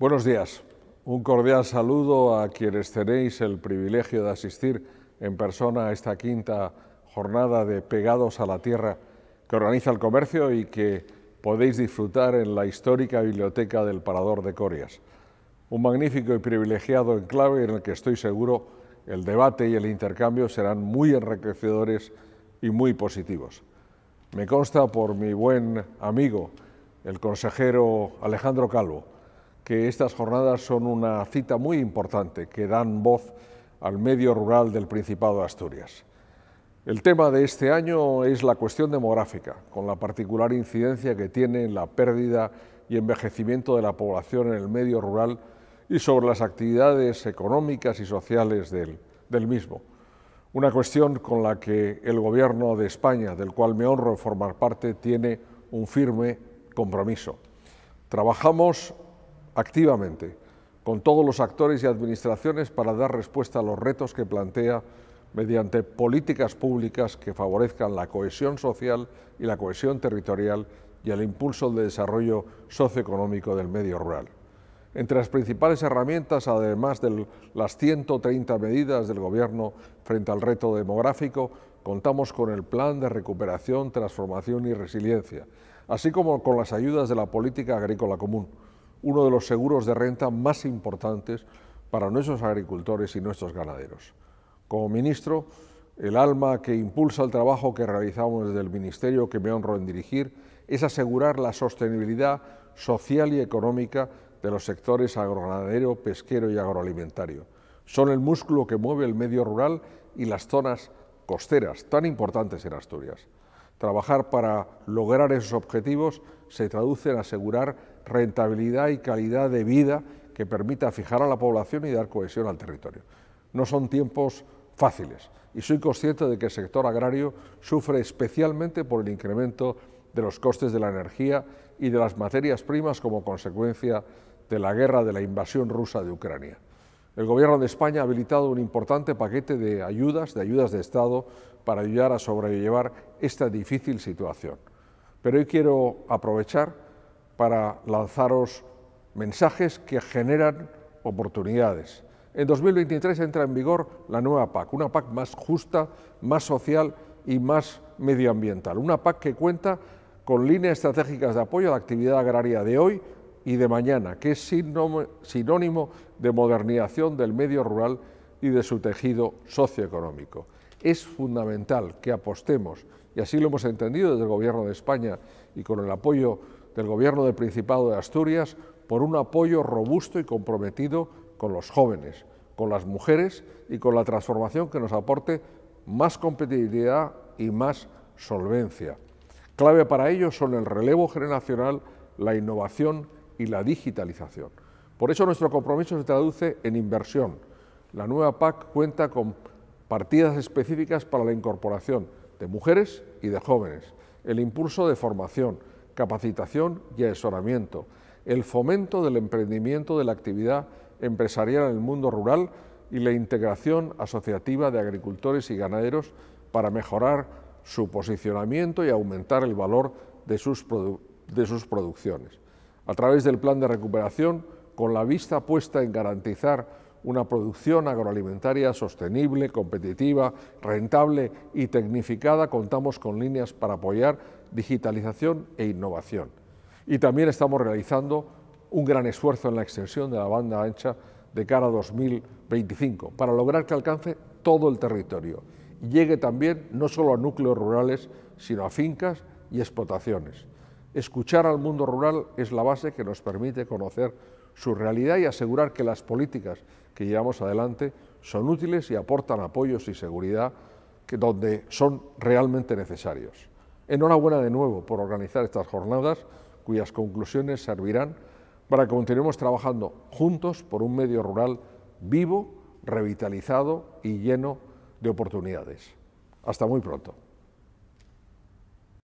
Buenos días. Un cordial saludo a quienes tenéis el privilegio de asistir en persona a esta quinta jornada de Pegados a la Tierra que organiza el comercio y que podéis disfrutar en la histórica biblioteca del Parador de Corias. Un magnífico y privilegiado enclave en el que estoy seguro el debate y el intercambio serán muy enriquecedores y muy positivos. Me consta por mi buen amigo, el consejero Alejandro Calvo, que estas jornadas son una cita muy importante que dan voz al medio rural del Principado de Asturias. El tema de este año es la cuestión demográfica, con la particular incidencia que tiene en la pérdida y envejecimiento de la población en el medio rural y sobre las actividades económicas y sociales del, mismo. Una cuestión con la que el Gobierno de España, del cual me honro formar parte, tiene un firme compromiso. Trabajamos activamente con todos los actores y administraciones para dar respuesta a los retos que plantea mediante políticas públicas que favorezcan la cohesión social y la cohesión territorial y el impulso de desarrollo socioeconómico del medio rural. Entre las principales herramientas, además de las 130 medidas del Gobierno frente al reto demográfico, contamos con el Plan de Recuperación, Transformación y Resiliencia, así como con las ayudas de la Política Agrícola Común uno de los seguros de renta más importantes para nuestros agricultores y nuestros ganaderos. Como ministro, el alma que impulsa el trabajo que realizamos desde el ministerio que me honro en dirigir es asegurar la sostenibilidad social y económica de los sectores agroganadero, pesquero y agroalimentario. Son el músculo que mueve el medio rural y las zonas costeras, tan importantes en Asturias. Trabajar para lograr esos objetivos se traduce en asegurar rentabilidad y calidad de vida que permita fijar a la población y dar cohesión al territorio. No son tiempos fáciles y soy consciente de que el sector agrario sufre especialmente por el incremento de los costes de la energía y de las materias primas como consecuencia de la guerra de la invasión rusa de Ucrania. El Gobierno de España ha habilitado un importante paquete de ayudas, de ayudas de Estado, para ayudar a sobrellevar esta difícil situación. Pero hoy quiero aprovechar para lanzaros mensajes que generan oportunidades. En 2023 entra en vigor la nueva PAC, una PAC más justa, más social y más medioambiental. Una PAC que cuenta con líneas estratégicas de apoyo a la actividad agraria de hoy y de mañana, que es sinónimo de modernización del medio rural y de su tejido socioeconómico. Es fundamental que apostemos, y así lo hemos entendido desde el Gobierno de España y con el apoyo del Gobierno del Principado de Asturias por un apoyo robusto y comprometido con los jóvenes, con las mujeres y con la transformación que nos aporte más competitividad y más solvencia. Clave para ello son el relevo generacional, la innovación y la digitalización. Por eso nuestro compromiso se traduce en inversión. La nueva PAC cuenta con partidas específicas para la incorporación de mujeres y de jóvenes, el impulso de formación, capacitación y asesoramiento, el fomento del emprendimiento de la actividad empresarial en el mundo rural y la integración asociativa de agricultores y ganaderos para mejorar su posicionamiento y aumentar el valor de sus, de sus producciones. A través del plan de recuperación, con la vista puesta en garantizar una producción agroalimentaria sostenible, competitiva, rentable y tecnificada, contamos con líneas para apoyar digitalización e innovación. Y también estamos realizando un gran esfuerzo en la extensión de la banda ancha de cara a 2025 para lograr que alcance todo el territorio y llegue también no solo a núcleos rurales, sino a fincas y explotaciones. Escuchar al mundo rural es la base que nos permite conocer su realidad y asegurar que las políticas que llevamos adelante son útiles y aportan apoyos y seguridad donde son realmente necesarios. Enhorabuena de nuevo por organizar estas jornadas, cuyas conclusiones servirán para que continuemos trabajando juntos por un medio rural vivo, revitalizado y lleno de oportunidades. Hasta muy pronto.